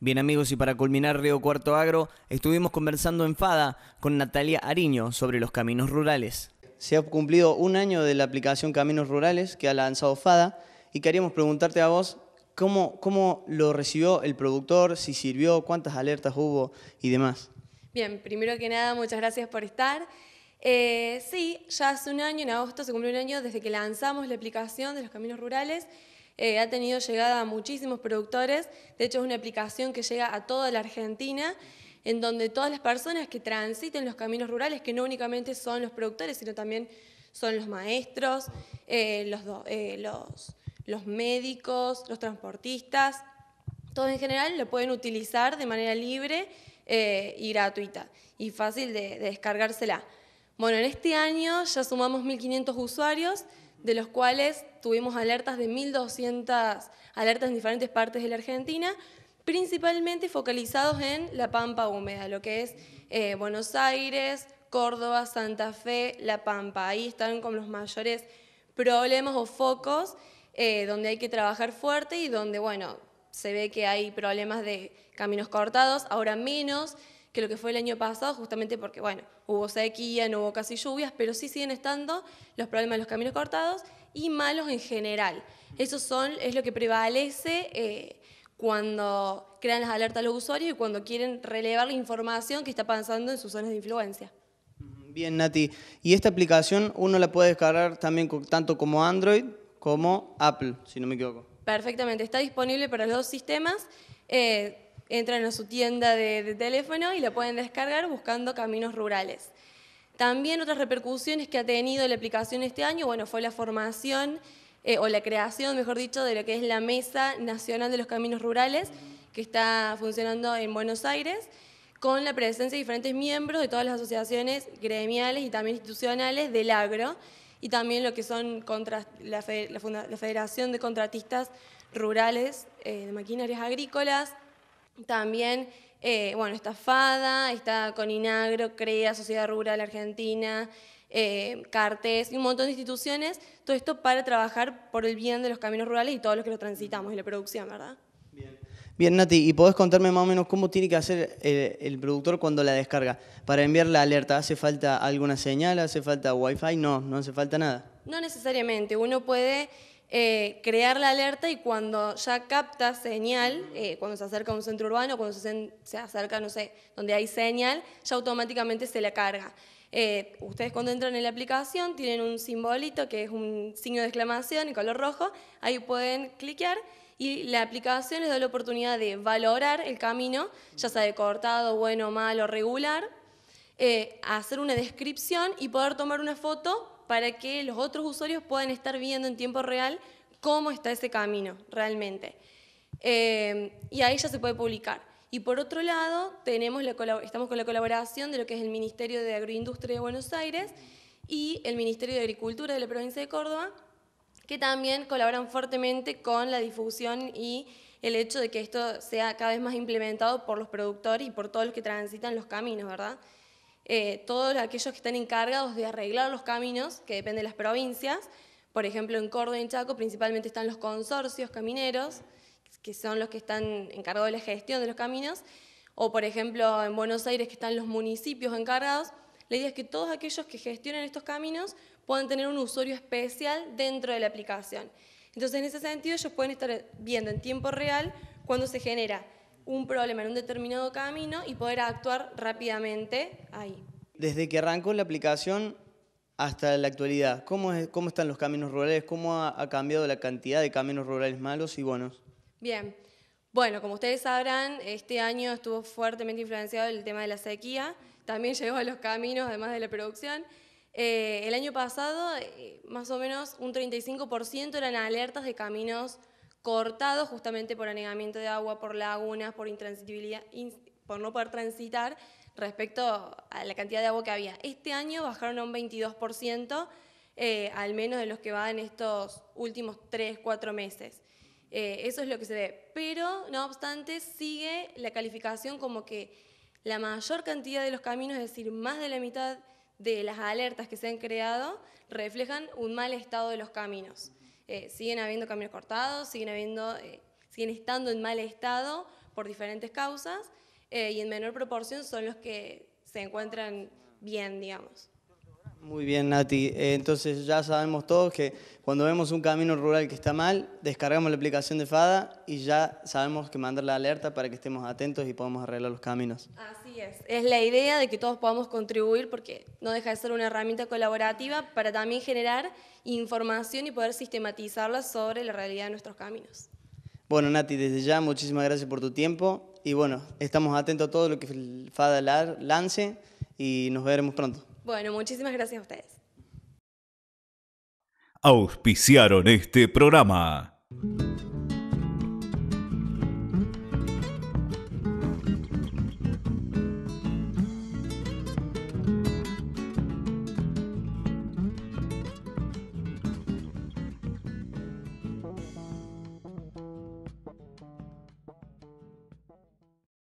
Bien amigos, y para culminar Río Cuarto Agro, estuvimos conversando en Fada con Natalia Ariño sobre los caminos rurales. Se ha cumplido un año de la aplicación Caminos Rurales que ha lanzado Fada y queríamos preguntarte a vos cómo, cómo lo recibió el productor, si sirvió, cuántas alertas hubo y demás. Bien, primero que nada, muchas gracias por estar. Eh, sí, ya hace un año, en agosto se cumplió un año desde que lanzamos la aplicación de los caminos rurales. Eh, ha tenido llegada a muchísimos productores. De hecho, es una aplicación que llega a toda la Argentina, en donde todas las personas que transiten los caminos rurales, que no únicamente son los productores, sino también son los maestros, eh, los, médicos, los transportistas, todos en general lo pueden utilizar de manera libre y gratuita y fácil de descargársela. Bueno, en este año ya sumamos 1.500 usuarios, de los cuales tuvimos alertas de 1.200 alertas en diferentes partes de la Argentina, principalmente focalizados en la Pampa Húmeda, lo que es eh, Buenos Aires, Córdoba, Santa Fe, La Pampa. Ahí están como los mayores problemas o focos eh, donde hay que trabajar fuerte y donde, bueno, se ve que hay problemas de caminos cortados, ahora menos, que lo que fue el año pasado, justamente porque, bueno, hubo sequía, no hubo casi lluvias, pero sí siguen estando los problemas de los caminos cortados y malos en general. Eso son, es lo que prevalece eh, cuando crean las alertas a los usuarios y cuando quieren relevar la información que está pasando en sus zonas de influencia. Bien, Nati. Y esta aplicación uno la puede descargar también tanto como Android como Apple, si no me equivoco. Perfectamente, está disponible para los dos sistemas. Eh, entran a su tienda de, teléfono y la pueden descargar buscando caminos rurales. También otras repercusiones que ha tenido la aplicación este año, bueno, fue la formación eh, o la creación, mejor dicho, de lo que es la Mesa Nacional de los Caminos Rurales, que está funcionando en Buenos Aires, con la presencia de diferentes miembros de todas las asociaciones gremiales y también institucionales del agro, y también lo que son la, Federación de Contratistas Rurales eh, de Maquinarias Agrícolas, también, eh, bueno, está FADA, está Coninagro, CREA, Sociedad Rural Argentina, eh, Cartes y un montón de instituciones, todo esto para trabajar por el bien de los caminos rurales y todos los que los transitamos y la producción, ¿verdad? Bien. Nati, ¿y podés contarme más o menos cómo tiene que hacer el, eh, el, productor cuando la descarga? Para enviar la alerta, ¿hace falta alguna señal? ¿Hace falta wifi? No, no hace falta nada. No necesariamente, uno puede eh, crear la alerta y cuando ya capta señal, eh, cuando se acerca a un centro urbano, cuando se, acerca, no sé, donde hay señal, ya automáticamente se la carga. Eh, ustedes cuando entran en la aplicación tienen un simbolito que es un signo de exclamación en color rojo, ahí pueden cliquear y la aplicación les da la oportunidad de valorar el camino, ya sea de cortado, bueno, malo, regular, hacer una descripción y poder tomar una foto para que los otros usuarios puedan estar viendo en tiempo real cómo está ese camino realmente. Eh, y ahí ya se puede publicar. Y por otro lado, tenemos estamos con la colaboración de lo que es el Ministerio de Agroindustria de Buenos Aires y el Ministerio de Agricultura de la provincia de Córdoba, que también colaboran fuertemente con la difusión y el hecho de que esto sea cada vez más implementado por los productores y por todos los que transitan los caminos, ¿verdad? Eh, todos aquellos que están encargados de arreglar los caminos, que depende de las provincias. Por ejemplo, en Córdoba y en Chaco principalmente están los consorcios camineros, que son los que están encargados de la gestión de los caminos. O, por ejemplo, en Buenos Aires, que están los municipios encargados. La idea es que todos aquellos que gestionan estos caminos puedan tener un usuario especial dentro de la aplicación. Entonces, en ese sentido, ellos pueden estar viendo en tiempo real cuando se genera un problema en un determinado camino y poder actuar rápidamente ahí. Desde que arrancó la aplicación hasta la actualidad, ¿cómo, es, cómo están los caminos rurales? ¿Cómo ha, cambiado la cantidad de caminos rurales malos y buenos? Bien, bueno, como ustedes sabrán, este año estuvo fuertemente influenciado el tema de la sequía, también llegó a los caminos, además de la producción. Eh, el año pasado, eh, más o menos un 35% eran alertas de caminos cortado justamente por anegamiento de agua, por lagunas, por intransitibilidad, por no poder transitar respecto a la cantidad de agua que había. Este año bajaron a un 22%, eh, al menos de los que van estos últimos 3, 4 meses. Eh, eso es lo que se ve. Pero, no obstante, sigue la calificación como que la mayor cantidad de los caminos, es decir, más de la mitad de las alertas que se han creado, reflejan un mal estado de los caminos. Eh, siguen habiendo caminos cortados, eh, siguen, estando en mal estado por diferentes causas eh, y en menor proporción son los que se encuentran bien, digamos. Muy bien, Nati. Eh, entonces ya sabemos todos que cuando vemos un camino rural que está mal, descargamos la aplicación de FADA y ya sabemos que mandar la alerta para que estemos atentos y podamos arreglar los caminos. Así es. Es la idea de que todos podamos contribuir porque no deja de ser una herramienta colaborativa para también generar información y poder sistematizarla sobre la realidad de nuestros caminos. Bueno, Nati, desde ya muchísimas gracias por tu tiempo y bueno, estamos atentos a todo lo que FADA lance y nos veremos pronto. Bueno, muchísimas gracias a ustedes. Auspiciaron este programa.